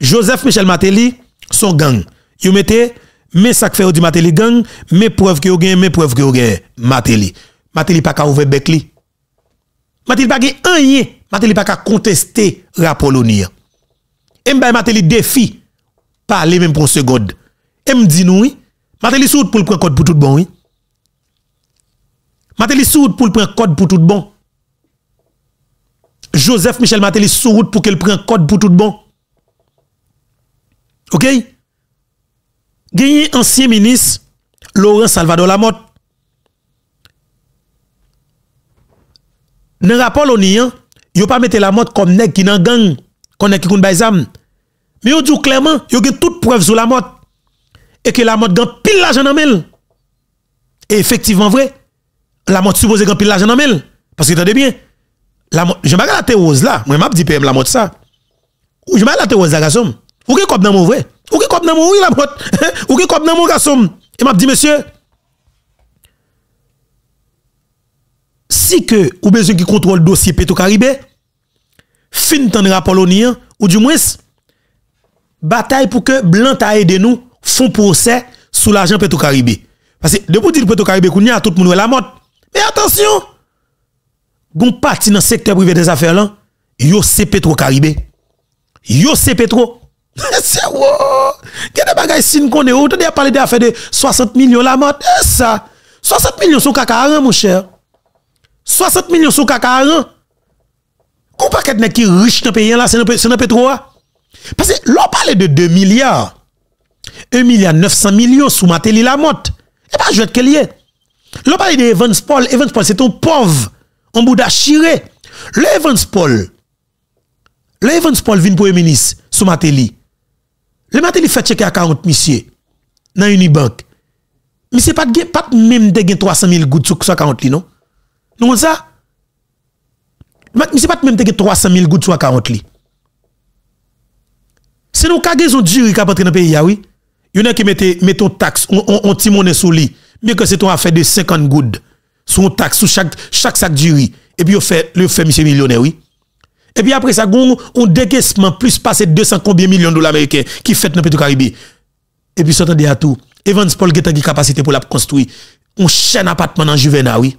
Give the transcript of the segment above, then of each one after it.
Josef Michel Mateli son gang. Yo mette, me sakfero di Mateli gang, me preve ki yo gen, me preve ki yo gen Mateli. Mateli pa ka ouve bek li. Mateli pa gen anye, Mateli pa ka konteste rapolouni ya. Em bay Mateli defi, pa alemen pou se god. Em di nou, Mateli sou ou pou l pren kod pou tout bon. Mateli sou ou pou l pren kod pou tout bon. Josef Michel Mateli sou ou pou l pren kod pou tout bon. OK Gagné ancien ministre Laurent Salvador Lamotte. Dans le rapport Il hein, yo pas la Lamotte comme nèg qui nan gang, comme qui koun baizam. Mais il dit clairement, yo a toute preuve sur Lamotte et que Lamotte gagne pile l'argent dans Et effectivement vrai, la Lamotte supposé gagne pile l'argent dans parce que de bien. Lamotte, je à la théose là, moi m'a dit PM Lamotte ça. Je à la théose là garçon. Ou qui comme dans mon vrai Ou qui est dans mon oui la pote? Ou qui comme dans mon garçon Et m'a dit monsieur Si que ou besoin qui contrôle dossier Petro-Caribé fin à rapport ou du moins bataille pour que blanc a aidé nous font procès sous l'argent Petro-Caribé. Parce que depuis dire Petro-Caribé tout le monde la mode. Mais attention, gon parti dans le secteur privé des affaires là, yo c'est Petro-Caribé. Yo c'est Petro. C'est y a des bagages sin qu'on est on de parler de 60 millions la mort ça. 60 millions sont cacaran mon cher. 60 millions sont cacaran. Qu'on paquet de qui riche dans le pays là c'est dans trop. Parce que l'on parle de 2 milliards. 1 milliard 900 millions sous Matéli la mort. Et pas jouer quel est. L'on parle de Evans Paul, Evans Paul c'est un pauvre en bout d'achiré. Le Evans Paul. Le Evans Paul vient pour ministre sous Matéli. Le matin, il fait checker à 40 messieurs dans Unibank. Mais c'est pas pas même de 300 000 gouttes sur 40 li, non? Nous ça? Mais c'est pas même de 300 000 gouttes sur 40 li. C'est nous qui avons jury qui a dans le pays, ah oui. Il y en a qui mettent mettons taxe, on, on, monnaie sur lui. Bien que c'est ton affaire de 50 gouttes. Son taxe sur chaque, chaque sac de riz. Et puis, on fait, le fait, monsieur millionnaire, oui. Et puis après ça, on décaissement plus passé 200 combien millions de dollars américains qui fait dans le Petit-Caribe. Et puis, s'entendez à tout. Evans Paul qui une capacité pour la construire. Un chaîne appartement dans Juvena, oui.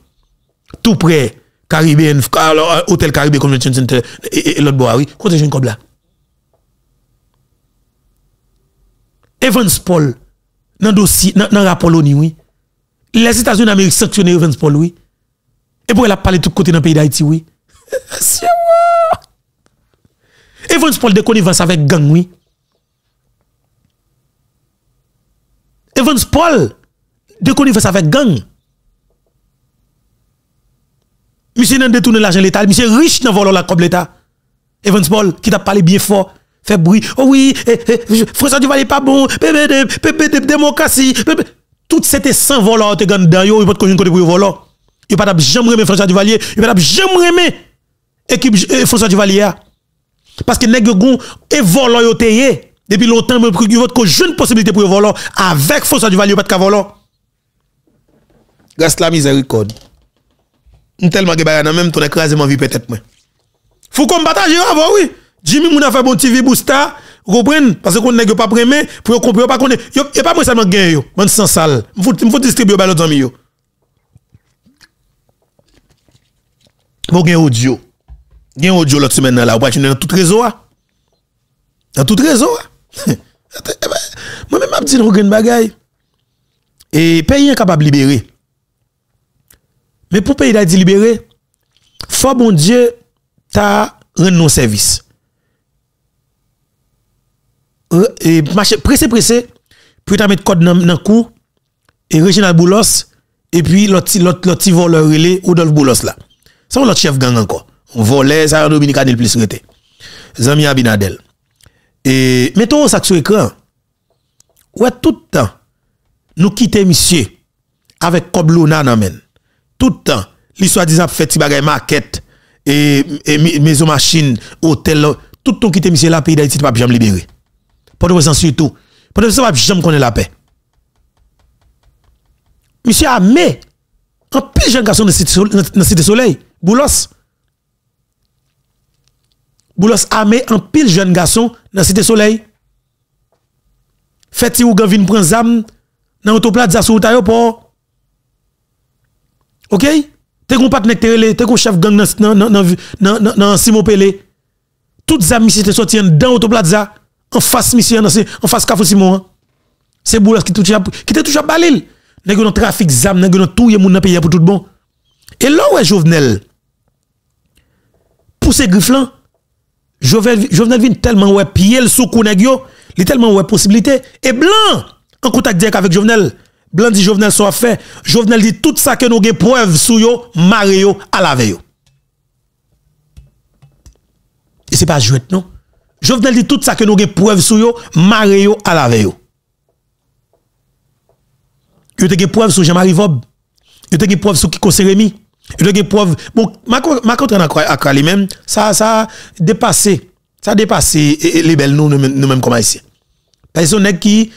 Tout près, Caribbean, euh, Hôtel Caribe, Convention Center, et, l'autre bois, oui. Quand un comme là. Evans Paul, dans le dossier, dans le rapport oui. Les États-Unis d'Amérique sanctionnent Evans Paul, oui. Et pour elle a parlé tout côté dans le pays d'Haïti, oui. Evans Paul de ça avec gang, oui. Evans Paul de ça avec gang. Monsieur n'a détourné l'argent de l'État. Monsieur riche dans volant la comme l'État. Evans Paul, qui t'a parlé bien fort, fait bruit. Oh oui, eh, eh, François Duvalier n'est pas bon. démocratie. Tout c'était sans volant, te gagne dans yo, il pas de côté pour volant. Il pas jamais François Duvalier, il pas jamais équipe eh, François Duvalier. Hein. Parce que nèg gon et volant yo tayé depuis longtemps me vote que jeune possibilité pour volant avec François Duvalier pas de volant. Grâce la miséricorde. Nous tellement que dans même ton écrasement vie peut-être moi. Faut qu'on partage avant oui. Jimmy a fait bon TV booster. Vous comprenez Parce qu'on nèg pas prémé pour comprendre pas qu'on est pas moi seulement gain yo. Bon sans sale. Faut faut distribuer par l'autre ami yo. Bon gain audio. Gen audio l'autre semaine là, ou pas dans tout réseau hein. Dans tout réseau hein. eh ben, Moi même m'a dit une bagaille. Et pays est capable libérer. Mais pour pays d'être libéré, faut bon Dieu t'a rendu nos services. Et pressé pressé puis t'a mettre code dans dans coup et Reginald Boulos et puis l'autre l'autre l'autre voleur relais Boulos là. Ça l'autre chef gang encore volait, ça dominicain le plus rete. Zami Abinadel. Et mettons ça sur écran. Ouais tout le temps nous quittons monsieur avec Koblona men. Tout le temps, l'histoire disant fait ti bagay maquette et, et machines machine, hôtel tout le temps quitter monsieur la pays d'Haïti pas jamais libéré. Pour le tout. Pour le pas jamais connaît la paix. Monsieur a mais un pire jeune garçon dans Cité Soleil, Boulos. Boulos armé en pile jeune garçon dans Cité Soleil. Fait si ou gavin vin prend zam dans autoplaza sur l'aéroport. OK? T'es qu'on partenaire t'es t'es gon chef gang dans dans dans dans Simon Pelé. Toutes zam cité sorti dans autoplaza en face mission en face Kafou Simon. Hein. C'est Boulos qui touche qui te touche balil. Nèg dans trafic zam, nèg dans tout, moun nan pays pour tout bon. Et là est Jovenel. Pour ces griffes Jovenel vient tellement ouais pied le sous yo, il tellement ouais possibilité. Et Blanc, en contact direct avec Jovenel, Blanc dit Jovenel soit fait. Jovenel dit tout ça que nous avons preuve sur yo, Mario à la veille. Et c'est pas jouet, non? Jovenel dit tout ça que nous avons preuve sur yo, Mario à la veille. Yo te gen preuve sur Jean-Marie Vob. Yo te preuve sur Kiko Seremi. Je des preuves. Bon, ma à lui-même, ça, ça dépassé. Ça a dépassé les belles nous, nous-mêmes comme haïtiens. Parce que qui,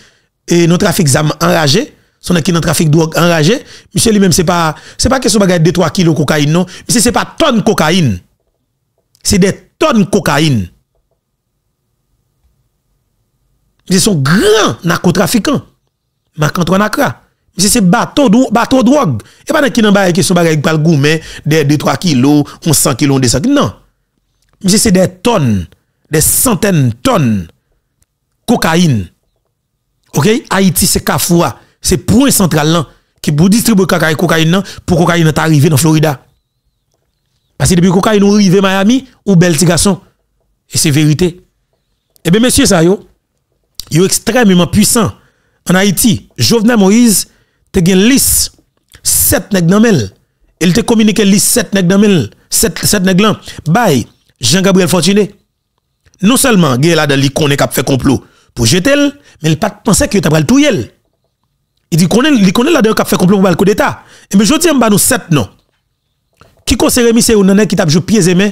notre trafic trafic enragé, son qui dans trafic drogue enragé, monsieur lui-même c'est pas c'est pas question bagarre de 3 kg cocaïne non, mais c'est pas tonne cocaïne. C'est des tonnes de cocaïne. Ils sont grands narcotrafiquants. Marc-Antoine Accra. Monsieur, c'est bateau, bateau drogue. Et pas de qui n'a pas question pas des 2-3 kilos, 100 kilos, 200 kilos. Non. c'est des tonnes, des centaines de tonnes cocaïne. OK? Haïti, c'est Kafoua. C'est point central qui distribue distribuer cocaïne, cocaïne pour cocaïne est arrivé dans Florida. Parce que depuis cocaïne est arrivé Miami, ou bel garçon. Et c'est vérité. Eh bien, monsieur, ça yo, yo extrêmement puissant. En Haïti, Jovenel Moïse, te gen lis 7 nèg nan mel. Il te communiqué lis 7 nèg nan mel, 7 7 nèg lan. Bay Jean-Gabriel Fortuné. Non seulement gen la dans li connaît fait complot pour jeter mais il pas pensé que t'a pral touyer. Il dit il fait complot pour coup d'état. Et eh mais ben, je dis m'ba nous 7 non. Qui conseille monsieur ou nan qui t'a joué pieds et mains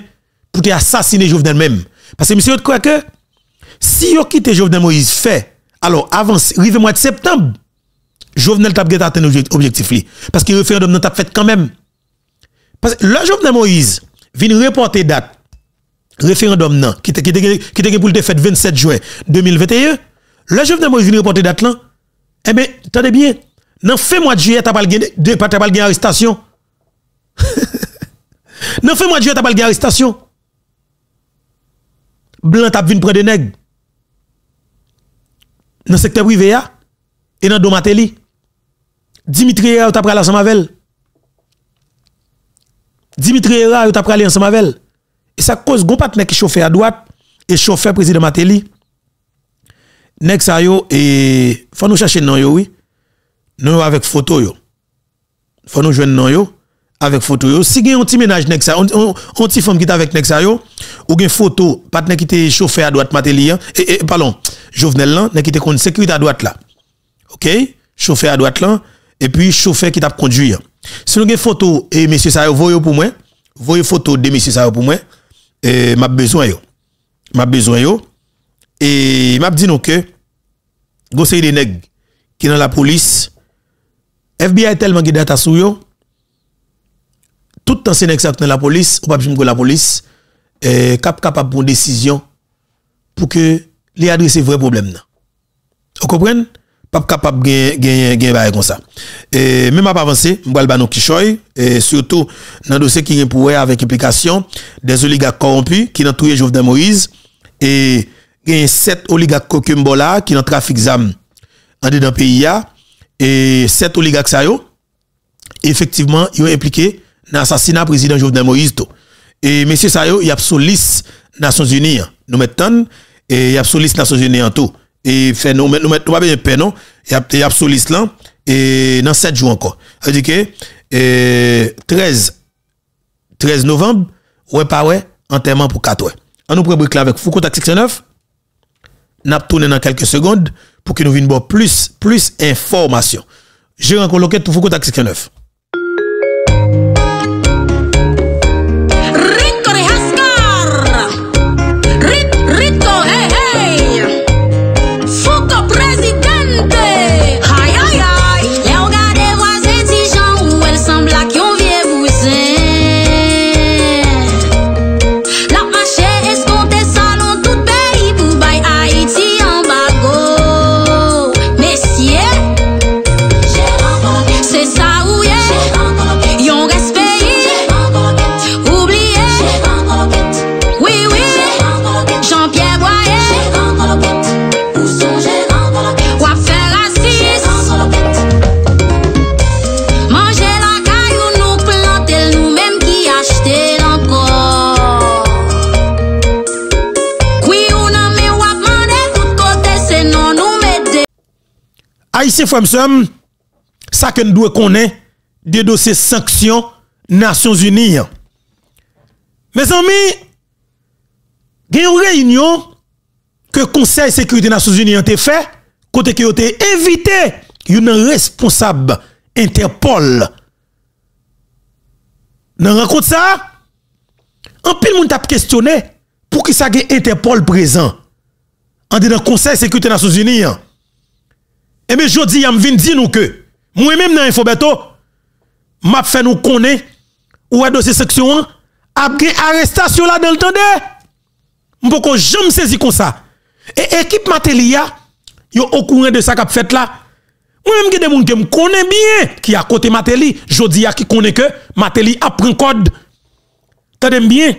pour te assassiner Jovenel même. Parce que monsieur croit que si yo quitte Jovenel Moïse fait alors avant rive mois de septembre Jovenel t'a atteint l'objectif. Parce que le référendum n'a pas fait quand même. Parce que le Jovenel Moïse vient reporter date référendum nan, qui était pour le 27 juin 2021. Le Jovenel Moïse vient reporter date là. Eh bien, attendez bien. Dans le mois de juillet, t'as pas le arrestation. Dans fin mois de juillet, t'as pas le arrestation. Blanc t'a venu près des nègres. Dans le secteur privé, E nan do Mateli. Dimitri Hira yo tap prale an Samavelle. Dimitri Hira yo tap prale an Samavelle. E sa koz goun pat nek ki chofe a doat. E chofe a prezide Mateli. Nek sa yo e... Fano chache nan yo we. Nan yo avek foto yo. Fano jwen nan yo. Avek foto yo. Si gen yon ti menaj nek sa. Yon ti fom kit avek nek sa yo. Ou gen foto pat nek ki te chofe a doat Mateli. E, e palon. Jouvenel lan. Nek ki te kon sekwit a doat la. OK Chauffeur à droite là et puis chauffeur qui t'a conduit. Si nous avons photo et monsieur ça voyez pour moi, voyez photo de monsieur ça pour moi et m'a besoin yo. M'a besoin yo et m'a dit nous que avez des nèg qui dans la police FBI tellement qui data sur yo tout temps c'est nèg dans la police ou pas de la police est cap capable prendre décision pour que les adresser vrai problème là. Vous comprenez pas capable de gagner faire comme ça. Et même pas avancer, m'bral ba nous kichoy et surtout dans dossier qui est pour avec implication des oligarques corrompus qui ont tué Jovenel Moïse et a sept oligarques kokumbo qui dans trafic zam en dedans pays et sept oligarques ça effectivement ils ont impliqué dans assassinat président Jovenel Moïse Et monsieur ça il y a Nations Unies, nous mettons et il y a Nations Unies en tout et nous nous mettons pas bien paix non il y a solis là et dans 7 jours encore dit que et 13 13 novembre ouais pas ouais enterrement pour 4 ouais on nous prend avec là avec Foucault 69 n'a tourné dans quelques secondes pour que nous venions plus plus information j'ai rencontré tout Foucault 69 comme Fremsum, ça que nous devons connaître des dossiers sanctions Nations Unies. Mes amis, il y a une réunion que le Conseil de sécurité des Nations Unies a fait, côté qui a été invité une responsable Interpol. Dans la rencontre ça, en pile monde a questionné pour qui ça Interpol présent. En dans le Conseil de sécurité des Nations Unies. Ebe eh jodi yam vin di nou ke, mwen mèm nan infobeto, map fè nou konè, ouè dosi seksyon, ap ge arestasyon la del tonde. Mpo kon jom sezi kon sa. E ekip Mateli ya, yo okounè de sa kap fèt la, mwen mwen gè demoun gen mkonè biye ki akote Mateli, jodi ya ki konè ke, Mateli ap ren kod. Tè dem biye.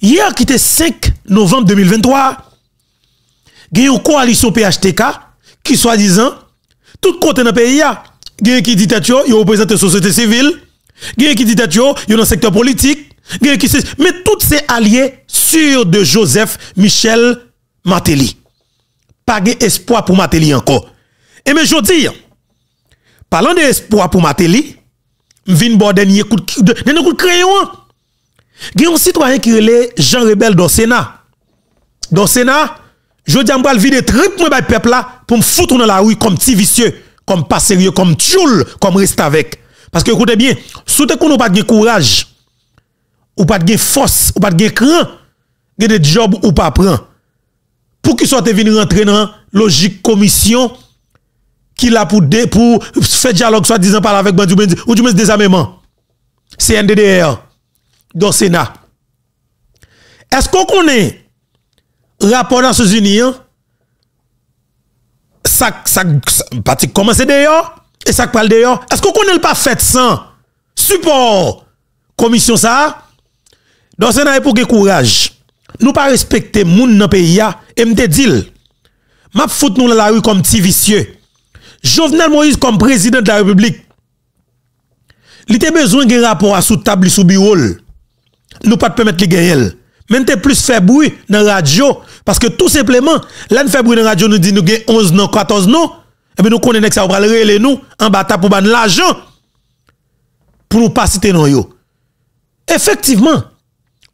Ye akite 5 novembe 2023, ge yo kou aliso PHTK, qui soi-disant, tout côté dans le pays, il y a qui dit ils représentent la société civile, il qui dit ils sont dans le secteur politique, mais tous ces alliés sur de Joseph Michel Matéli. Pas d'espoir pour Matéli encore. Et mais je dis, parlant d'espoir pour Matéli, je viens de dernier coup de, on de hein. Il un citoyen qui est Jean Rebel dans le Sénat. Dans le Sénat, je dis, je 30 mois triple peuple là pour me foutre dans la rue comme petit vicieux, comme pas sérieux, comme tchoul, comme reste avec. Parce que écoutez bien, si vous n'avez pas de courage, ou pas de force, ou pas de cran, de job des jobs ou pas prendre. Pour qu'ils soient venus rentrer dans la logique commission qui l'a pour pour faire dialogue soit disant parler avec Bandi ou du moins désarmement. C'est dans le Sénat. Est-ce qu'on connaît rapport aux Nations Unies ça, ça, parti commencer d'ailleurs et ça parle d'ailleurs. Est-ce qu'on l'a pas fait sans support commission ça? Dans ce pour que courage, nous pas respecter moun dans pays et me dit m'a fout nous la rue comme petit vicieux. Jovenel Moïse comme président de la République. Il était besoin d'un rapport à sous table sous bureau. Nous pas permettre les gagner mais plus fait bruit dans la radio. Parce que tout simplement, là, nous fait bruit dans la radio, nous dit nous avons 11 non, 14 non. Et eh bien nous connaissons que ça, va le nous en bataille pour l'argent. Pour nous pas citer non yo. Effectivement,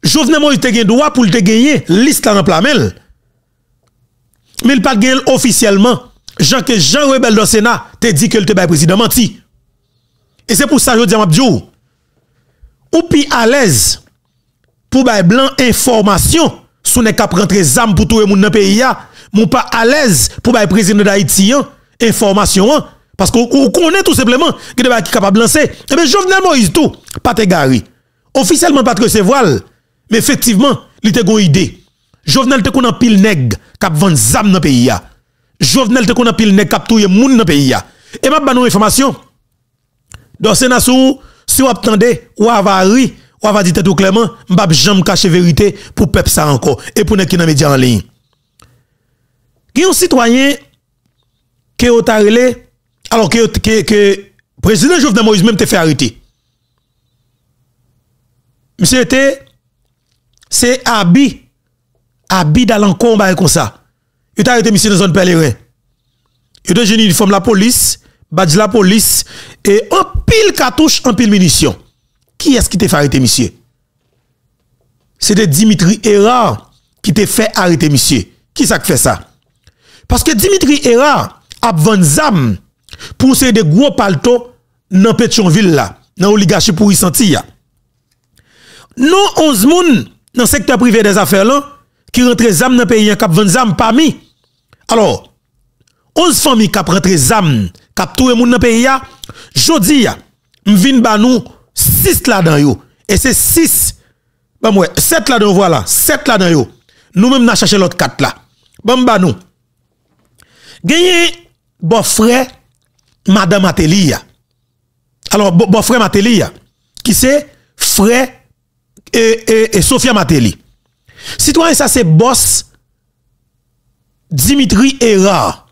Jovenel Moïse gagne droit pour te gagner liste en plamel. Mais il pas gagner officiellement. Jean que Jean Rebel dans le Sénat te dit que le te président menti. Et c'est pour ça que je dis à Mabdjou. Ou puis à l'aise pour bay blanc information sou nek k'ap rentre zam pou tout moun nan pays a mon pas à l'aise pour bay président d'Haïti hein, information an. Hein. parce qu'on connaît tout simplement que de qui capable lancer et eh ben Jovenel Moïse tout pas gari officiellement pas recevoir mais effectivement il te une idée Jovenel te connaît pile nèg k'ap des zam dans pays a Jovenel te connaît pile nèg k'ap touye moun dans pays a et eh m'a ban information dans Sénat sou si vous attendez ou avari on va dire tout clairement, m'bap jamais cacher vérité pour peuple ça encore et pour les qui médias en ligne. Qui un citoyen qui au tarelé alors que que que président Jovenel Moïse même te fait arrêter. Monsieur était c'est Abi Abi combat et comme ça. Il t'a arrêté monsieur dans zone pèlerin. Il a une uniforme la police, badge la police et un pile cartouche, un pile munitions. Ki eski te fè arite misye? Sete Dimitri Héra ki te fè arite misye. Ki sak fè sa? Paske Dimitri Héra ap vende zam pou se de gwo palto nan Petionville la. Nan oligache pou yi santi ya. Non 11 moun nan sektor privé de zafèr la ki rentre zam nan peyi ya kap vende zam pa mi. Alors, 11 fami kap rentre zam kap touye moun nan peyi ya. Jodi ya, mvin banou 6 là dans yo. Et c'est 6. 7 là dans voilà, 7 là dans. yo. Nous même n'a cherché l'autre 4 là. Bon bah nous. Gagné bon frère Madame Atelia. Alors bon frère Matelia qui c'est frère et, et, et Sophia Mateli. Citoyen ça c'est boss Dimitri Era.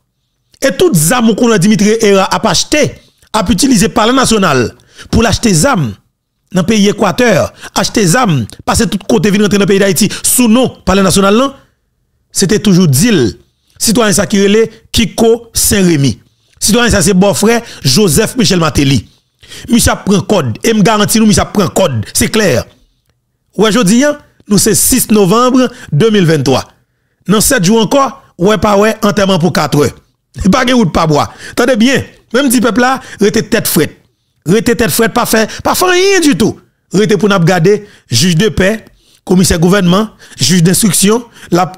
Et toutes les armes qu'on Dimitri Era a acheté, a utilisé par la national pour l'acheter des âmes dans le pays Équateur, acheter des âmes, passer tout côté, venir rentrer dans le pays d'Haïti, sous nom, par le national, c'était toujours DIL. Citoyen ça qui Kiko Saint-Rémy. Citoyen ça c'est bon frère, Joseph Michel Matéli. Michel prend code, et me garantit nous, Michel prend code, c'est clair. Ouais, jodi, hein, nous c'est 6 novembre 2023. Dans 7 jours encore, ouais, pas ouais, enterrement pour 4 heures. Pas de route, pas bois. Tendez bien, même le peuple là, était tête frette. Rete tête fouette, pas fait, pas fait rien du tout. Rete pour nous garder, juge de paix, commissaire gouvernement, juge d'instruction, la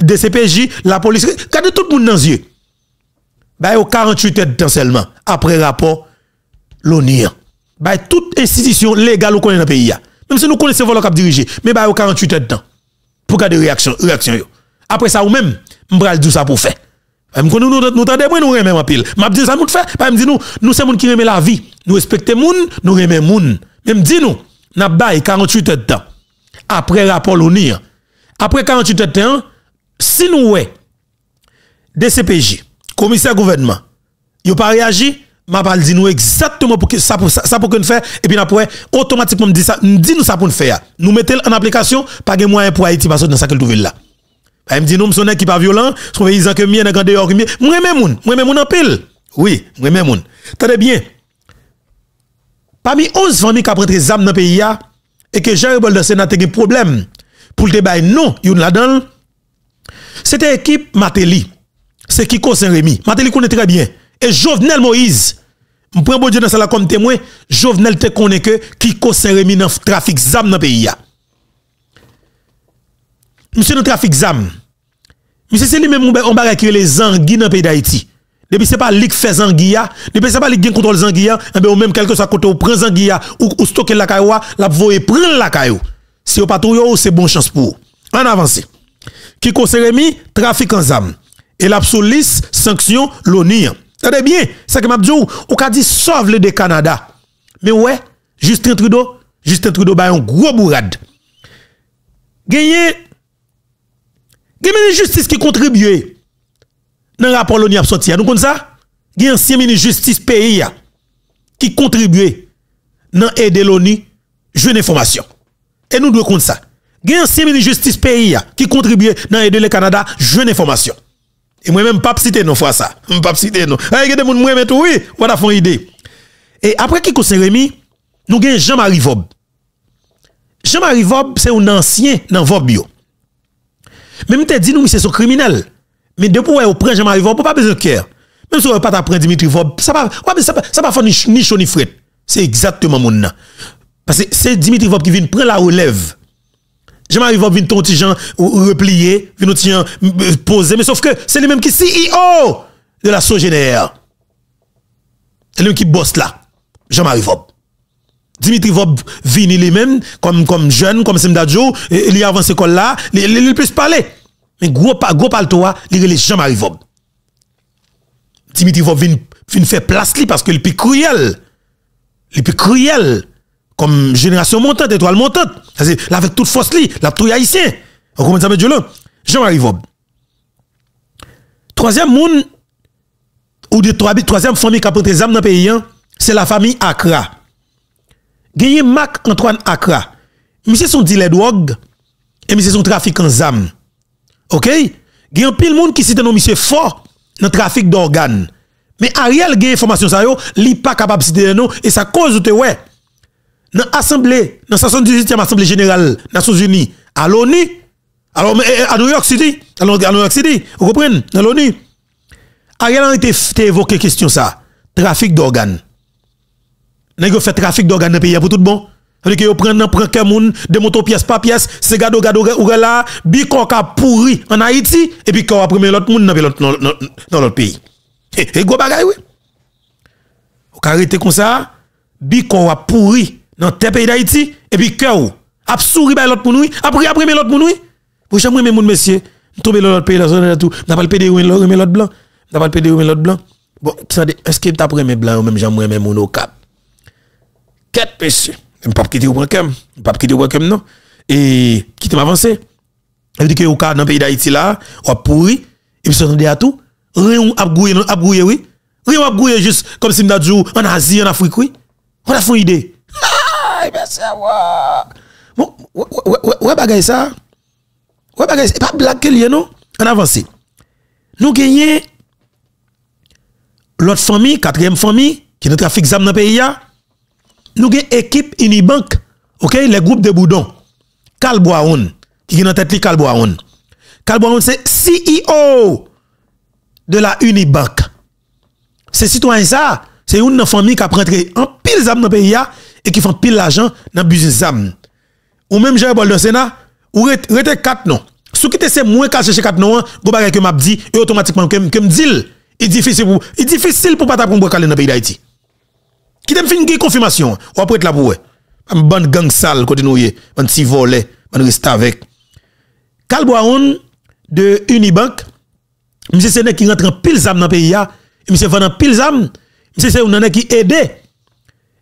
DCPJ, la police. Gardez tout le monde dans les yeux. Bah, 48 temps seulement, après rapport l'ONU. Bah, toute institution légale qu'on connaît dans le pays. Même si nous connaissons le cap dirigé, mais bah, 48 de temps, Pour garder réaction, réaction. Après ça, ou même, m'bral tout ça pour faire. Je nous nous nous moi nous remet en pile. M'a dit ça nous fait, pas me dit nous nous c'est monde qui remet la vie. Nous respectons monde, nous remet monde. Même dit nous, n'a bail 48 heures de temps. Après rapport l'ONIR. Hein. Après 48 heures de temps, si nous ouais DCPJ, commissaire gouvernement, yo pas réagi, m'a pas dit nous exactement pour que ça pour ça, pour que nous faire et puis après automatiquement me dit ça, me dit nous ça pour nous faire. Nous mettons en application, pas de moyen pour Haïti parce que dans ça qu'elle là. Elle me dit non, son équipe pas violent, son paysan que mien, dans dehors que mien. Moi même moun, moi même moun en pile. Oui, moi même moun. Tenez bien. Parmi 11 familles qui ont pris des dans le pays et que Jean Rebol dans Sénat a un problème pour le débat non, il la donne. C'était équipe Matéli. C'est Kiko Saint-Rémy. Matéli connaît très bien. Et Jovenel Moïse, je prends bon Dieu dans la comme témoin, Jovenel te connaît que Kiko Saint-Rémy dans le trafic ZAM dans le pays. Monsieur, le trafic ZAM, mais c'est lui-même on va les anguilles dans le pays d'Haïti. Depuis c'est pas lui qui fait Zanguia, depuis n'est pas lui qui contrôle Zanguia, et eh bien même quelque à côté on prend Zanguia ou, ou stocker la caillou, la voyer prendre la caillou. Si vous pas trouvé, c'est bon chance pour. vous. En avance. Qui concerne trafic en zam et l'absolis sanction l'ONU. t'as bien, ça que m'a dit on a dit sauve le de Canada. Mais ouais, Justin Trudeau, Justin Trudeau ba un gros bourrade. Gagné Gen meni justice ki kontribuye nan rapor louni apsoti a. Nou kon sa? Gen sien meni justice peyi a ki kontribuye nan ede louni jounen formasyon. E nou dwe kon sa? Gen sien meni justice peyi a ki kontribuye nan ede louni kanada jounen formasyon. E mwen men mpap site nou fwa sa. Mpap site nou. E gen de moun mwen metou. Ouye, wada fon ide. E apre ki kousen remi, nou gen Jean-Marie Vaub. Jean-Marie Vaub se un ansyen nan Vaub bio. Même te dit nous, c'est son criminel. Mais depuis où au Jean-Marie Vob, pas besoin de cœur. Même si on pas apprendre Dimitri Vob, ça ne ça va, ça faire ni chaud ni fret. C'est exactement mon nom. Parce que c'est Dimitri Vob qui vient prendre la relève. Jean-Marie Vob vient ton petit Jean replier, vient euh, poser, mais sauf que c'est lui-même qui est CEO de la SOGNR. C'est lui qui bosse là. Jean-Marie Vob. Dimitri Vob vini lui-même, comme, comme jeune, comme Simdadjo, il avant cette école-là, il peut se parler. Mais gros, gros paltoa, hein, il est Jean-Marie Vob. Dimitri Vob vin faire place lui parce qu'il est plus cruel. Il est plus cruel. Comme génération montante, étoile montante. C'est-à-dire, avec toute force lui, la tout haïtien. Vous comprenez ça, Jean-Marie Vob. Troisième monde, ou de troisième famille qui a pris des âmes dans le pays, hein, c'est la famille Accra. Gagné Mac Antoine Accra. Monsieur son dealer drogue et monsieur son en zam. OK? Gagné un pile monde qui cite non monsieur fort dans trafic d'organes. Mais Ariel gagne information ça yo, li pas capable de citer nous. et sa cause te ouais. Dans assemblée, dans 78e assemblée générale Nations Unies à l'ONU, alors eh, à New York City, à New York City, vous comprenez, dans l'ONU. Ariel a été évoqué question ça, trafic d'organes nèg fait trafic d'organes dans pays pour tout bon. parce que prend nan prend de moto pièce par pièce, c'est gado gado là, pourri en Haïti et puis prendre l'autre moun dans l'autre dans l'autre pays. Et gros bagay Ou comme ça, bi pourri dans tes pays d'Haïti et puis ou souri l'autre pour nous. après après l'autre moun avez jamais même monsieur, tomber dans l'autre pays dans zone tout, n'a pas le l'autre blanc, n'a pas le l'autre blanc. Bon, est-ce que tu as ou même j'aimerais mon cap quatre PC Je ne pas quitter au Wakem. Je ne pas quitter au non. Et qui quitte m'avancer. Elle dit que au cas dans le pays d'Haïti là, on a pourri, et puis on à tout. Rien a gouillé, a gouillé, oui. Rien a gouillé juste comme si on a dit en Asie, en Afrique, oui. On a fait une idée. Ah, merci à moi. Bon, ouais, bagaille ça. Ouais, bagaille, c'est pas blague que a, non. On avance. Nous gagnons l'autre famille, quatrième famille, qui est notre trafic dans le pays là nous avons une équipe Unibank, OK, le groupe de Boudon. Calboaoun, qui est dans tête Calboaoun. Calboaoun c'est CEO e de la Unibank. Ces citoyens ça, c'est une famille qui a rentré en pile zam dans le pays et qui font pile l'argent dans le business Ou même j'ai bol dans Sénat, ou rete 4 non. Si qui étaient c'est moins qu'à chercher 4 non, go bagay que m'a dit et automatiquement que me dit, il est difficile pour il difficile pour pas t'apprendre dans le pays d'Haïti. Qui fait une confirmation? Ou être là pour Un bon gang sale côté nous un petit volet, on reste avec. Calboaon de Unibank, monsieur Sénèque qui rentre en pile zam dans pays là, e monsieur vend en pile zam, monsieur c'est un qui aide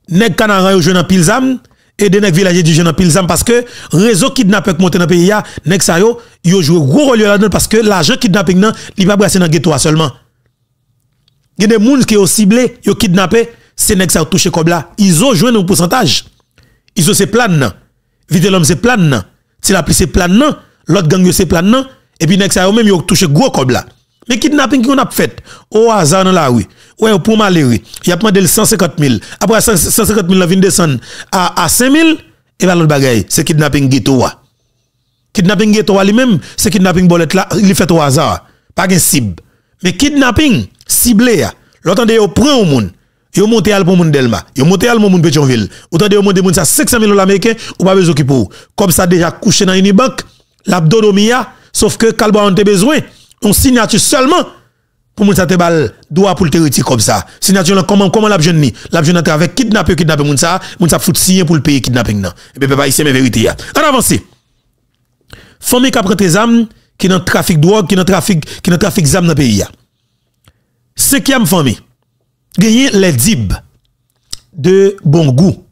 Nèg canaran au jeune en pile zam, aider les villages du jeune en pile parce que réseau kidnapping monté dans pays là nèg ça yo yo joue gros rôle là-dedans parce que l'argent kidnapping là il pas brasser dans ghetto seulement il y a des gens qui ont ciblé, qui ont kidnappé, c'est nèg a touché Kobla. là ils ont joué un pourcentage ils ont ces plans vite l'homme c'est plan c'est la c'est plan l'autre gang c'est plan et puis nèg ça même ils ont touché gros comme là mais kidnapping qu'on a fait au hasard dans la rue ouais pour malheureux il a demandé 150 000 après 150 000 la vient descendre à à 5 000 et la l'autre bagaille c'est kidnapping ghetto kidnapping ghetto lui-même c'est kidnapping bolette là il fait au hasard pas une cible mais kidnapping ciblé l'autre de au point au monde Yo monté al pour moun Delma, yo monté al pour moun Pétionville. Autant de yo monté moun sa 500 000 dollars américains ou pas besoin pour. Comme ça déjà couché dans une banque, l'abdodomia, sauf que Kalba on te besoin, on signature seulement pour moun sa te bal droit pour le territoire comme ça. Signature comment comment l'a jeune ni, l'a jeune avec kidnapper kidnapper moun sa, moun sa fout signer pour le payer kidnapping nan. Et eh papa pas c'est mes vérité ya. En avance. Famille qui prend tes âmes qui dans trafic drogue, qui dans trafic qui dans trafic zam dans pays ya. Cinquième famille gagner les dib de bon goût.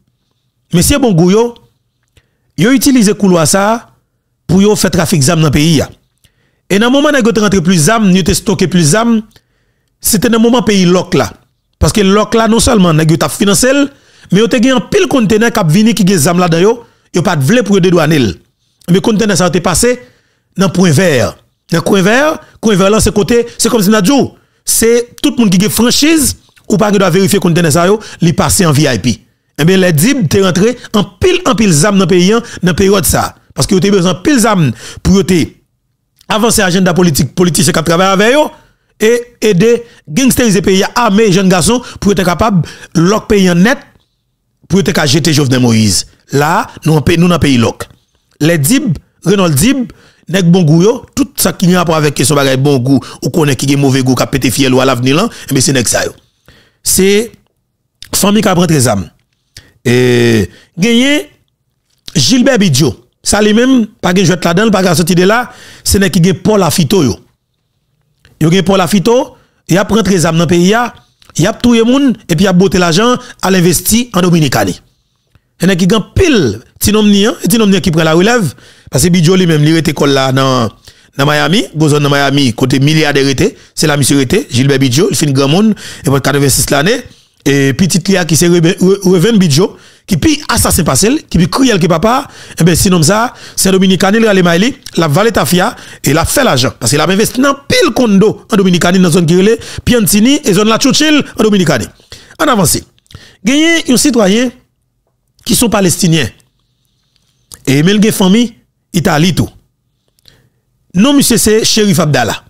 Monsieur bon goût yo, yo utilisé couloir pour yo faire trafic zam dans le pays Et dans moment où nèg rentré plus zam, yo te stocké plus zam, c'était dans moment pays lock là. Parce que lock là non seulement elle yo financé, mais yo te gagne un pile conteneur qui vini qui gè zam là dedans yo, yo pas vle pour dédouaner. Mais conteneur ça été passé dans point vert. Dans coin vert, coin vert là c'est côté, c'est comme si n'a oh, c'est tout le monde qui a franchise ou pas que doit vérifier qu'on conteneur ça yo, li passé en VIP. Eh bien les DIB t'es rentré en pile en pile zam dans pays hein, dans période ça parce que tu besoin pile zam pour avancer agenda politique politique qui travaille avec eux et aider gangsters pays armés jeunes garçons pour être capable lock pays net pour être jeter Jovenel Moïse. Là, nous nous dans pays lock. Les DIB, Renald DIB, nèg bon goût yo, tout ça qui a rapport avec question bagaille bon goût ou connaît qui est mauvais goût qui a pété fiel ou à l'avenir là, hein, mais eh c'est nèg ça yo c'est famille qui a pris âmes. Et gagné Gilbert Bidjo. Ça lui-même, pas vais te la dedans pas je sorti de là, c'est n'est qui gagne Paul Afito. Yo. Yo gagne Paul Afito, il a pris âmes dans le pays, il a tout le monde, et puis il a botté l'argent à l'investir en Dominicane Il y a qui gagne pile, et hein, qui prend la relève, parce que Bidjo lui-même, il était collé là dans dans Miami, Gozon dans Miami, côté milliardaire c'est la monsieur été Gilbert Bidjo, il fin grand monde, et pour 86 l'année, et petite Lia qui s'est Reven Bidjo, qui puis assassin Passel, qui puis criel que papa, et eh ben sinon ça, c'est Dominicanil, il Maïli, la valet Tafia, et la fait l'argent. Parce qu'il a investi dans pile condo en Dominicanil, dans zone puis Piantini, et zone La Chouchil, en Dominicani. En avance, gagné un citoyen qui sont palestiniens, et même une famille, Italie tout. Nou mi se se chérif Abdallah.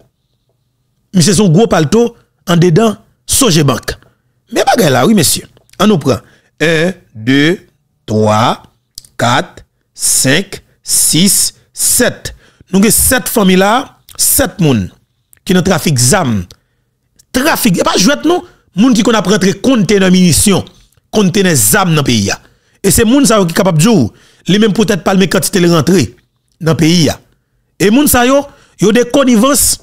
Mi se son gwo palto an dedan soje bank. Mè bagay la, wè mè syon. An nou pran. 1, 2, 3, 4, 5, 6, 7. Nou gen 7 fòmi la, 7 moun ki nan trafik zam. Trafik, yè eh pa jwèt nou. Moun ki kon ap rentre kontè nan munisyon. Kontè nan zam nan peyi ya. E se moun sa wè ki kapap djou. Li men pwote et palme kati tè le rentre nan peyi ya. Et moun sa yo, yo des connivences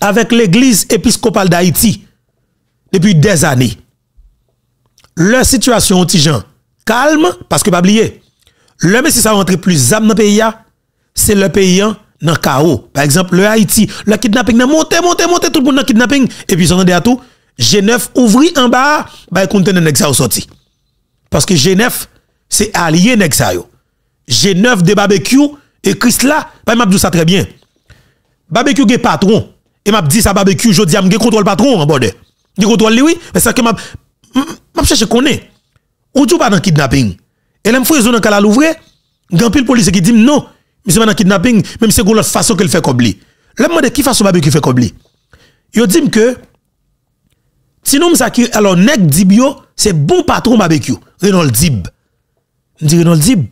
avec l'église épiscopale d'Haïti depuis des années. Leur situation gens, calme, parce que pas oublier, le Messie ça rentre plus âme dans le pays, c'est le pays dans le chaos. Par exemple, le Haïti, le kidnapping, monte, monte, monte, tout le monde dans kidnapping, et puis ils ont à tout, G9 ouvrit en bas, bah, conteneur nexa sorti. Parce que G9, c'est allié nexa G9 de barbecue, et Christ là, bah, il m'a dit ça très bien. Barbecue est patron. Et m'a dit ça barbecue, je dis à contrôle patron en bordel. Je contrôle lui, oui. Mais ça que m'a cherché connais. On dit pas dans kidnapping. Et là, m'fouille zone dans l'ouvre. Grand pile police qui dit non, monsieur pas dans kidnapping, même c'est l'autre façon qu'elle fait comme lui. Là, demande qui façon barbecue fait comme lui. Yo dit que sinon ça qui alors nèg Dibio, c'est bon patron barbecue. Renault Dib. Dit Renault Dib.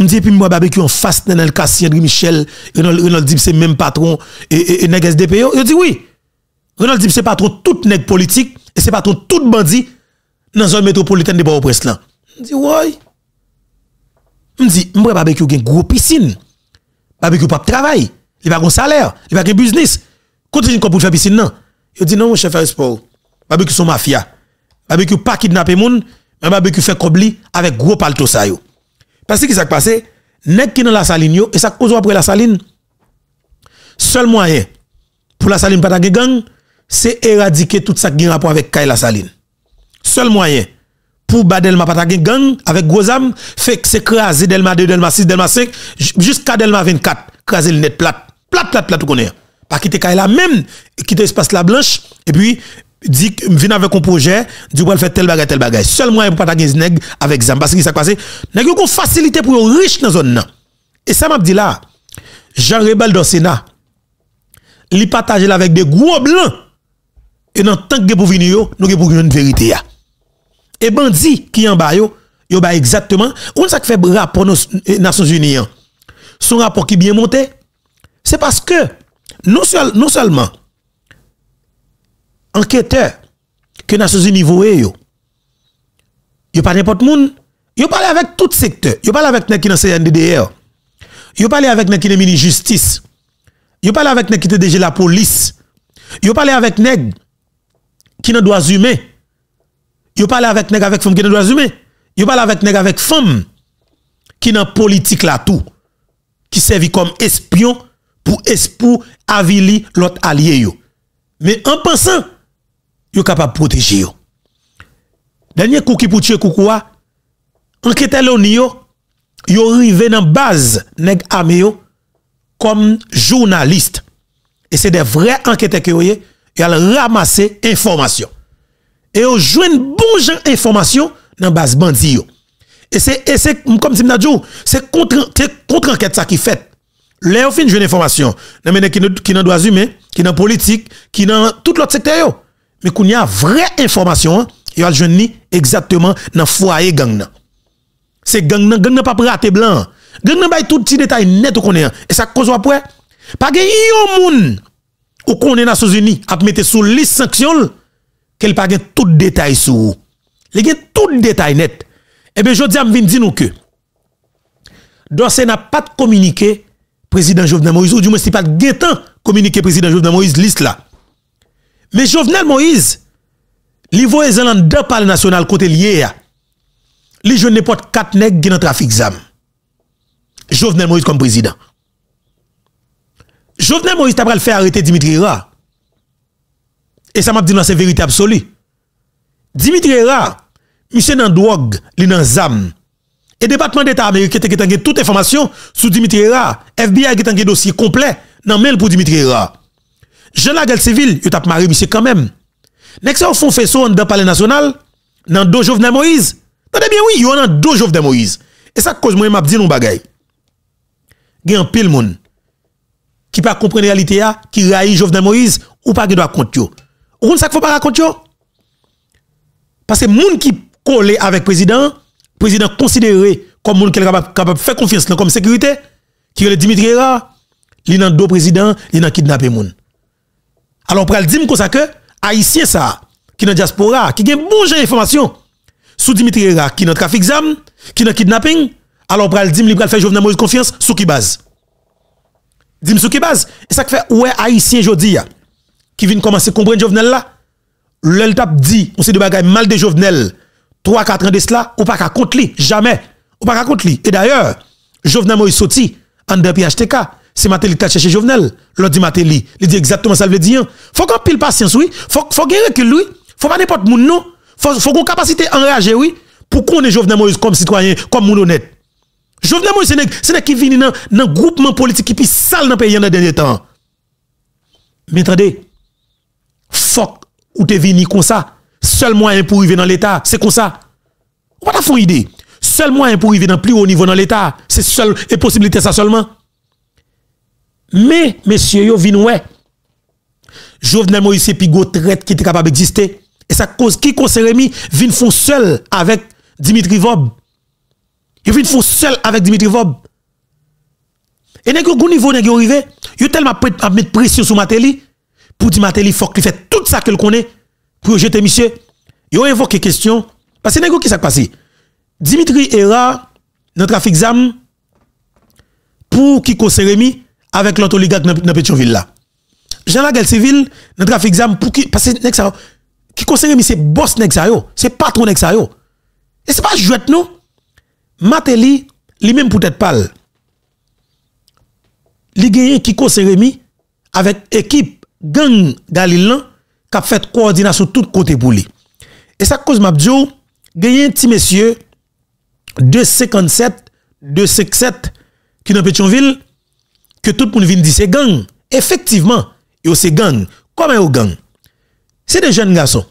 On dit puis moi barbecue en face dans le de Michel Ronald Ronald dit c'est même patron et et, SDP Je dis oui Ronald dit c'est patron toute nèg politique et c'est patron tout bandit dans zone métropolitaine de Port-au-Prince là Je dit ouais On dit moi barbecue une grosse piscine barbecue pas travail il va un salaire il va un business continue pour faire piscine non Je dit non mon chef faire sport barbecue sont mafia barbecue pas kidnapper monde mais barbecue fait cobli avec gros palto ça yo parce que ce qui s'est passé, nèg qui dans la saline et ça cause après la saline. Seul moyen pour la saline pas gang, c'est éradiquer tout ça qui a rapport avec Kaila saline. Seul moyen pour Badelma pas de gang avec Gozam, fait que c'est craser Delma 2, Delma 6, Delma 5 jusqu'à Delma 24, craser le net plat plat plat plat tout connaît. Pas quitter Kay la même, quitter l'espace la blanche et puis dit vient avec un projet du pour faire tel bagage tel bagage seulement pour pas nèg avec zam parce que ça passé nèg une facilité pour les riches dans zone et ça m'a dit là Jean Rebel dans le Sénat il partage avec des gros blancs et dans tant que pour venir nous pour une vérité et bandi qui en bas yo yo bah, exactement on ça fait rapport nos eh, Nations Unies hein. son rapport qui bien monté c'est parce que non, seul, non seulement enquêteur que Nations Unies yo. Yo pas n'importe moun, yo parle avec tout secteur, yo parle avec nek qui dans CNDDR. Yo parle avec nek qui dans justice. Yo parle avec ki qui déjà la police. Yo parle avec nek qui dans droits humains. Yo parle avec nek avec femme qui dans droits humains. Yo parle avec nek avec femme qui dans politique là tout qui servit comme espion pour espou avili l'autre allié yo. Mais en pensant yo capable protéger yo. Dernier coup qui pour tuer Koukoua, enquêteur l'ONI yo, yo rivé dans base nèg armé comme journaliste. Et c'est des vrais enquêteurs qui ont ramassé information. Et ont joint bon genre information dans base bandi yo. Et c'est et c'est comme si m'dadjou, c'est contre contre enquête ça qui fait. Là, on fin jeune information. Nan mené qui qui dans droits humains, qui dans politique, qui dans tout l'autre secteur mais qu'on y a vraie information, il y a jeune exactement dans foyer gang C'est gang gang n'a pas raté blanc. Gang n'a pas tout petit détail net qu'on est. Et ça cause après pas gen yon moun ou qu'on est Nations Unies à mettre sous liste sanction qu'elle pas gen tout détail sur, Les gen tout détail net. Et eh bien je dis à me dire nous que Dorsey n'a pas communiqué président Jovenel Moïse ou du moins si pas de temps communiquer président Jovenel Moïse liste là. Me Jovenel Moïse, li voye zan lan dè pale nasyonal kote liye ya. Li jwen ne pot katnek genan trafik zan. Jovenel Moïse kom prezident. Jovenel Moïse tabral fè arete Dimitri Ra. E sa map di nan se verite absoli. Dimitri Ra, misè nan doog li nan zan. E Depatman d'Etat Amerikete genan gen tout e formasyon sou Dimitri Ra. FBI genan gen dosye komple nan men pou Dimitri Ra. Je la Lagel Civil, il t'a marié monsieur quand même. Next au fond faisceau en dans palais national dans deux de Moïse. Tendez bien oui, il y a deux de Moïse. Et ça cause moi m'a dit y a un pile monde qui pas comprendre réalité a, hein, qui raille Jovenel Moïse ou pas qui doit yo. Ou ça faut pas raconter Parce que monde qui collé avec président, président considéré comme monde qui est capable faire confiance comme sécurité, qui est Dimitri Ra, il est deux présidents, qui est kidnappé monde. Alors, pour le dire comme que, haïtien ça, qui dans diaspora, qui a bonne information sous Dimitri Ra qui dans trafic zam, qui dans kidnapping, alors pral le dire, pral fait faire Jovenel Moïse confiance, sous qui base. Dim sous qui base. Et ça fait, ouais, haïtien jodi qui vient commencer à comprendre Jovenel là, l'eltap dit, on sait de bagaille mal de Jovenel, 3-4 ans de cela, ou pas ka contre li jamais. Ou pas ka contre Et d'ailleurs, Jovenel Moïse sorti, en c'est Matéli qui a cherché Jovenel. L'autre dit Matéli. Il dit exactement ça, veut dire. Hein. Faut qu'on pile patience, oui. Faut, faut qu'on recule, oui. Faut pas n'importe qui. Il Faut, faut qu'on capacité enrager, oui. Pour qu'on ait Jovenel Moïse comme citoyen, comme mon honnête. Jovenel Moïse, c'est qui vient dans un groupement politique qui est sale dans le pays dans dernier temps. Mais attendez, fuck ou t'es venu comme ça. Seul moyen pour vivre dans l'État, c'est comme ça. Ou pas t'as une idée. Seul moyen pour vivre dans plus haut niveau dans l'État, c'est seul et possibilité ça seulement. Mais, messieurs, yo vin oué. Jovenel Moïse Pigo traite qui était capable d'exister. Et ça cause qui conseille mi vin seul avec Dimitri Vob. Yo vin fou seul avec Dimitri Vob. Et n'est-ce au niveau nèg arrivé, yo tellement à mettre pression sur Matéli pour dire Matéli faut qu'il fait tout ça qu'il connaît pour jeter monsieur. Yo évoqué question parce que ce qui s'est passé. Dimitri Era dans trafic pour qui concerne avèk lantou li gak nan Petionville la. Janna Gelsiville nan traf exam pou ki... Kiko Serémi se bosse nèk sa yo. Se patrou nèk sa yo. E se pa jwèt nou. Matè li, li mèm pou tèt pal. Li genyen Kiko Serémi avèk ekip gen Galil lan kap fèt koordinasyon tout kote pou li. E sa kouz mabdjou, genyen ti mesye 257 ki nan Petionville ke tout pou nou vin di se gang. Efektiveman, yo se gang. Kwa men yo gang? Se de jen nga son,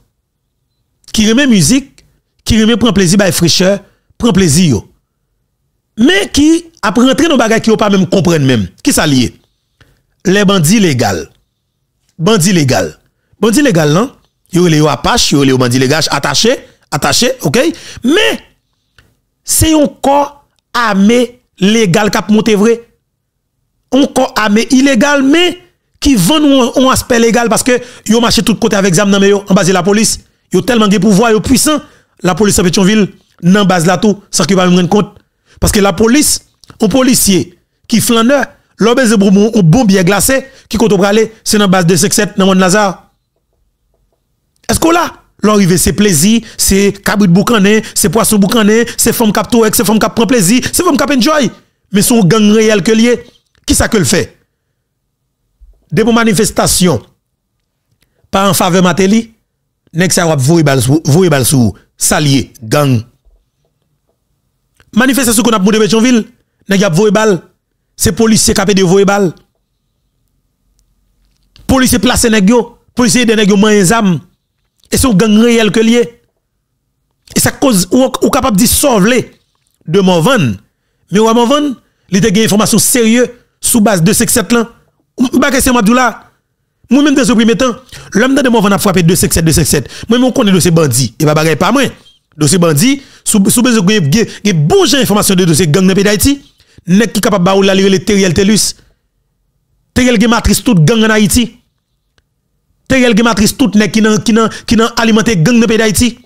ki reme muzik, ki reme pren plezi baye fricheur, pren plezi yo. Men ki ap rentre nou bagay ki yo pa men kompren men. Ki sa liye? Le bandi legal. Bandi legal. Bandi legal nan? Yo le yo apache, yo le yo bandi legal. Atache, atache, ok? Men, se yon ko ame legal kap moun te vreye. corps ah, armé illégal, mais qui vend un aspect légal parce que ont marché tout côté avec Zam Nameyo en base de la police. Ils tellement de pouvoir, ils puissant La police à Pétionville, n'en base là tout, sans qu'il va rendre compte. Parce que la police, un policier qui flâneur, Broumou, un bon glacé, qui compte aller, c'est dans base de 5-7 dans mon Lazare. Est-ce qu'on là, l'arrivée, c'est plaisir, c'est de boucané, c'est poisson boucané, c'est femme cap c'est femme cap prend plaisir, c'est femme cap enjoy. Mais son gang réel que lié. Qui ça que le fait Des manifestations, pas en faveur Matéli, nèg ça wap voué bal bal salier gang. Manifestation qu'on a pour de Pétionville, nèg a voué bal, c'est policier a de voué bal. Policier placé nest yo, policier de nèg yo Et son gang réel que lié. Et ça cause ou, capable de sauver de mon van. Mais mon van, il a des informations sérieuses sous base de 5-7 là, pas que c'est Mabdoula. Moi-même, dans le premier temps, l'homme de mon a frappé 2-5-7, 2-5-7. Moi, je connais dossier bandit. Et pas pas moi. Dossier bandit, sous base de bon genre d'informations de dossier gang dans d'Haïti, n'est qui capable de la lire les Teriel Telus. Teriel qui matrice toute gang en Haïti. Teriel qui matrice toute qui n'a qui alimenter gang dans d'Haïti.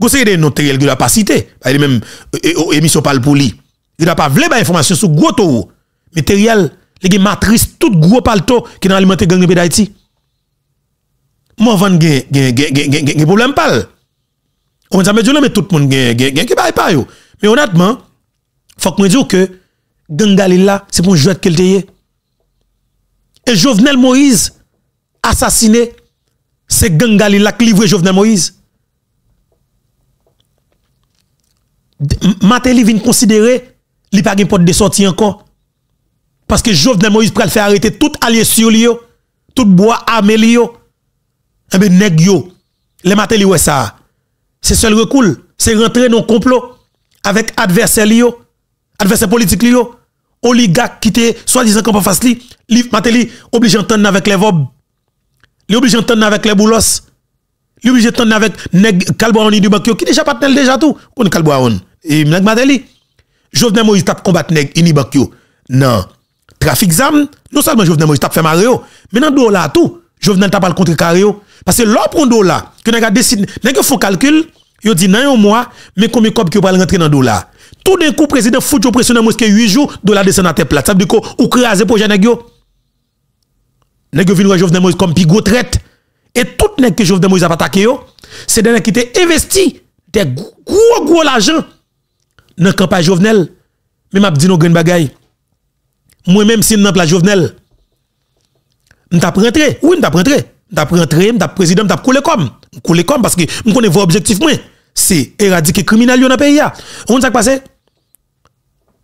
Vous de non, Teriel de n'a pas cité. Bah, il même euh, euh, émission parle pour lui. Il n'a pas voulu d'informations bah, sur Goto matériel, les matrice, tout gros palto qui dans alimenté gang de Haïti. Moi, van gen, pas gen, gen, problème pal. On dit non mais tout le monde gen, gen, Mais honnêtement, Il faut que je dise que gang c'est pour jouer qu'elle a... Et Jovenel Moïse, assassiné, c'est gang qui livre Jovenel Moïse. Maté vient considérer li pa gen porte de sortie encore. Parce que Jovenel Moïse pral faire arrêter tout allié sur lui, tout bois armé lui Eh ben, nèg yo, les mateli li ça. C'est seul recul c'est rentrer dans complot avec adversaire lui adversaire politique lui, oligarque qui était soi-disant qu'on pas face li, li matin li obligé d'entendre avec les vob. Li obligé d'entendre avec les boulos. Li obligé d'entendre avec nèg Calboaroni du Bakio qui déjà paternel déjà tout. On Calboaroni Et nèg Matéli, Jovenel Moïse tape combattre nèg Inibank yo. Non trafic zam, non seulement Jovenel Moïse tape fait Mario, mais dans dollar tout, Jovenel tape pas le contre carré. Parce que l'on prend dollar, que n'a décidé, n'a font calcul, yo dit nan un mois, mais combien copes qui va rentrer dans dollar. Tout d'un coup, président fout yo pression dans 8 jours, dollar descend à terre plate. Ça veut dire qu'on crase pour projet. Negio. Negio vu Jovenel Moïse comme pigot traite. Et tout nèg que Jovenel Moïse a attaqué, c'est des gens qui ont investi des gros gros l'argent dans campagne Jovenel. Mais m'a dit nos grandes bagailles moi-même, si dans place Jovenel, m'ta suis rentré. Oui, m'ta suis rentré. Je suis rentré, m'ta président, m'ta suis coulé comme. Je coulé comme parce que je connais vos objectifs. C'est éradiquer les criminels dans le pays. Hein. On s'est passé.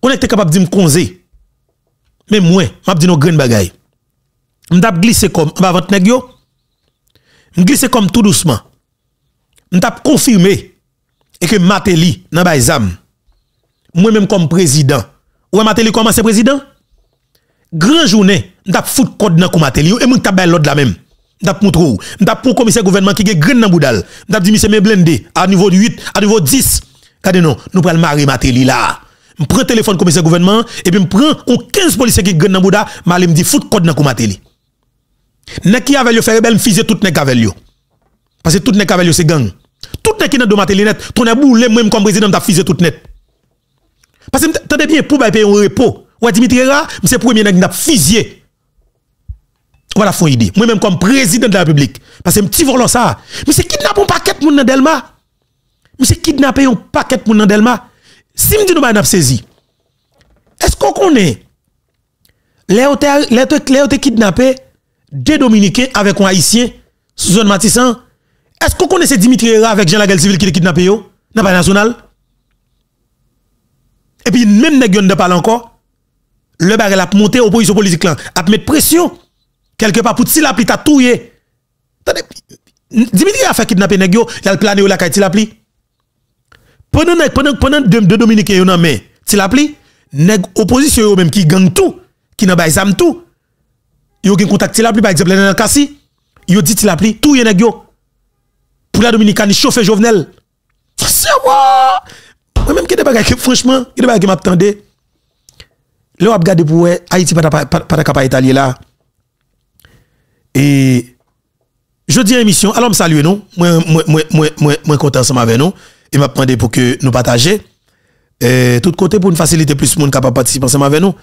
On était capable de me conzer. Mais moi, je dit nos grandes bagailles. Je glissé comme, je yo glisse comme tout doucement. m'ta confirmé et que Matéli, dans Baïzam, moi-même comme président, ouais Matéli comment c'est président? grand journée, fait foutre code dans Koumateli et m't'a bail l'autre la même. M't'a montre ou, m't'a pour commissaire gouvernement qui est grand dans boudal. M't'a dit monsieur blindé à niveau 8, à niveau 10. Regardez non, nous le mari Mateli là. M'prend téléphone commissaire gouvernement et puis m'prend prends 15 policiers qui grands dans boudal, me dit foutre code dans kumateli. N'a qui avec yo fait rebelle, m'fise tout nek avec Parce que tout net avec yo c'est gang. Tout net qui dans Mateli net, ton boule même comme président t'a fise tout net. Parce que t'entendez bien pour payer un repos Ouais, Dimitri là, c'est premier nèg n'a fusillé. Voilà font idée. Moi même comme président de la République, parce que un petit volant ça. Mais c'est kidnappé un paquet de moun dans Delma. Mais c'est kidnappé un paquet moun dans Delma. Si me dit nous pas bah, n'a saisi. Est-ce qu'on connaît les te kidnappé deux Dominicains avec un Haïtien sous zone Matissan. Est-ce qu'on connaît Dimitri Rat avec Jean Lagel Civil qui l'a kidnappé yo? N'a pas national? Et puis même nèg yon parlent encore le barrel a monté opposition politique là, a mettre pression quelque part pour la pli t'a touillé. Dimitri a fait kidnapper nèg yo, il a plané la kaye Tilapli. Si pendant pendant pendant deux de Dominicains yo nan main, Tilapli nèg opposition yo même qui gang tout, qui nan pas tout. Yo gen contact Tilapli par exemple nan kasi yo dit Tilapli touillé nèg yo. Pour la Dominicane chauffer Jovenel. C'est moi. Moi même qui des bagages franchement, qui des bagages m'attendait. Là, on gardé pour Haïti n'est pas capable italien là. Et je dis à l'émission, alors me salue nous, moi moi moi moi moi content ensemble avec nous et m'a demandé pour que nous partagions. euh, tout côté pour nous faciliter plus monde capable participer ensemble avec nous.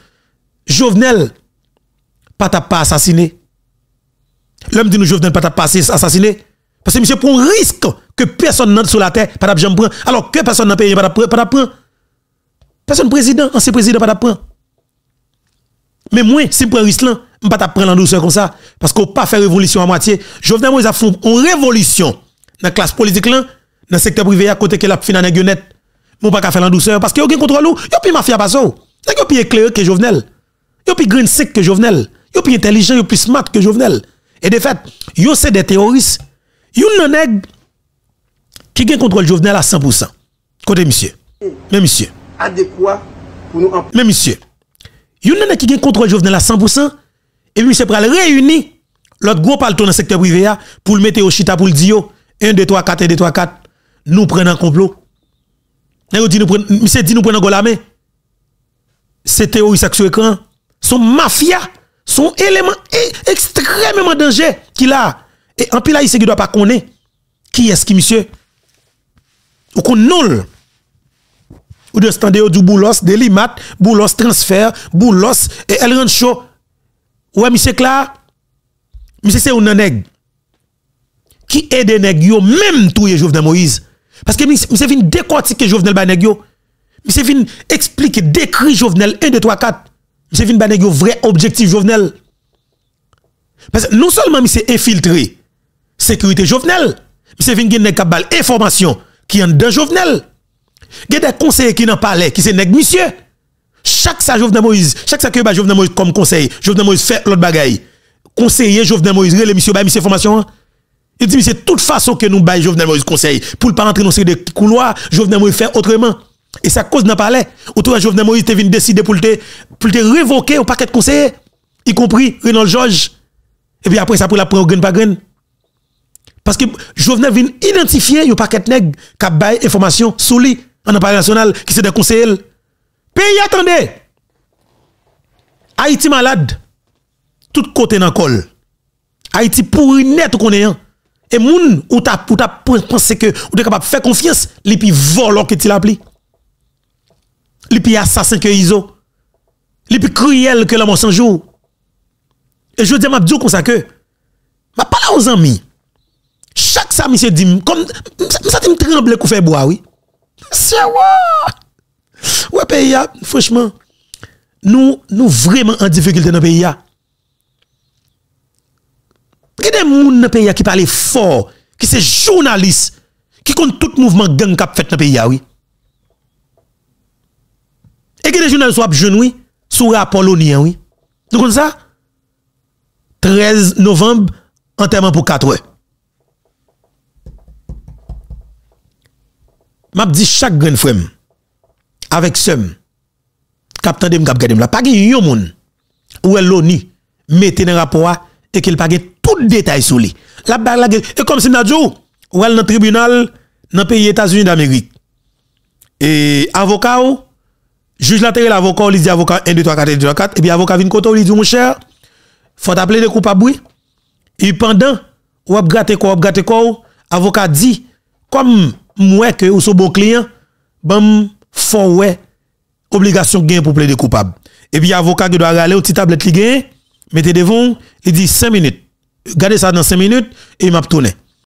Jovenel pas t'a pas assassiné. L'homme dit nous Jovenel pas t'a pas assassiné parce que monsieur prend un risque que personne n'entre sur la terre pas t'a alors que personne n'a payé pas t'a prendre. Personne président, ancien président pas t'a prendre. Mais moi, si je prends Ruslan, je ne pas prendre en douceur comme ça. Parce qu'on ne pas faire révolution à moitié. Jovenel Moïse a fait une révolution dans la classe politique, dans le secteur privé, à côté de la fini en Je ne pas faire en douceur parce qu'il y a aucun contrôle. Il n'y a plus mafia pas ça. Il y a plus éclairé que Jovenel. Il y a plus green sec que Jovenel. Il y a plus intelligent, il y a plus smart que Jovenel. Et de fait, yo c'est des terroristes. Yo nan nèg qui gagne contrôle Jovenel à 100%. Côté monsieur. Mais monsieur. Adéquat pour nous. Mais monsieur. Yon nan qui gen contrôle Jovenel à 100%, et puis monsieur pral réunir l'autre groupe dans le secteur privé pour le mettre au chita pour le dire 1, 2, 3, 4, 1, 2, 3, 4, nous prenons un complot. Nous dit nous prenons, dit nous prenons main. C'est théoriste sur écran. Son mafia, son élément e-, extrêmement dangereux qu'il a. Et en pile, il ne doit pas connaître qui est-ce qui, monsieur. Ou qu'on ou de standé du Boulos, Delimat, Boulos transfert, Boulos et elle rend chaud. Ouais, monsieur Claire, monsieur c'est un nèg qui aide nèg yo même tout Jovenel Moïse. Parce que monsieur vient décortiquer Jovenel ba nèg yo. Monsieur vient expliquer, décrire Jovenel 1 2 3 4. Monsieur vient ba nèg yo vrai objectif Jovenel. Parce que non seulement monsieur infiltré sécurité Jovenel, monsieur vient gen nèg information qui en de Jovenel. Il y a des conseillers qui n'en parlent, qui sont nèg monsieur. Chaque ça Jovenel Moïse, chaque ça que ba Jovenel Moïse comme conseil, Jovenel Moïse fait l'autre bagaille. Conseiller Jovenel Moïse, les monsieur ba monsieur formation. Hein. Il dit monsieur toute façon que nous bail Jovenel Moïse conseil pour pas rentrer dans ces couloir, Jovenel Moïse fait autrement. Et ça cause dans n'en palais. Autour Jovenel Moïse te vient décider pour te pour te révoquer au paquet de conseillers, y compris Renan Georges. Et puis après ça pour la prendre grain par grain. Parce que Jovenel vient identifier au paquet nèg qui a information sur lui pendant Paris national qui se déconseille. Pays attendez. Haïti malade. Tout côté dans col. Haïti pourri net qu'on est. Et moun ou ta ou ta penser que ou êtes capable de faire confiance, les puis voleur que tu appelé. Les puis assassin que iso. Les puis cruel que l'homme sans jour. Et je dis m'a dit comme ça que m'a pas aux amis. Chaque ça mise. dit comme ça me tremble qu'on fait bois oui. C'est ouais. Oui, pays, franchement, nous, nous vraiment en difficulté dans le pays. Il y a des gens dans le pays qui parlent fort, qui sont journalistes, qui comptent tout mouvement gang qui a fait dans le pays, oui. Et a les journalistes sont jeunes, oui, sous rapport hein, oui. Nous comprenons ça? 13 novembre, enterrement pour 4 heures. m'a dit chaque grand frère avec sem captain de m'a gade la pas yon moun ou elle l'ONU mettez dans rapport et qu'il pas tout détail sur lui la et comme si n'a dit ou elle dans tribunal dans pays États-Unis d'Amérique et avocat ou juge latéral l'avocat il dit avocat 1 2 3 4 2 3 4 et puis avocat vient côté il dit mon cher faut appeler les coupables et pendant ou quoi avocat dit comme moi que ou êtes bon client, bam, font obligation gain pour plaider coupable. Et puis, avocat qui doit aller au petit tablette li gain, mettez devant, il dit 5 minutes. Gardez ça dans 5 minutes et m'a tourné.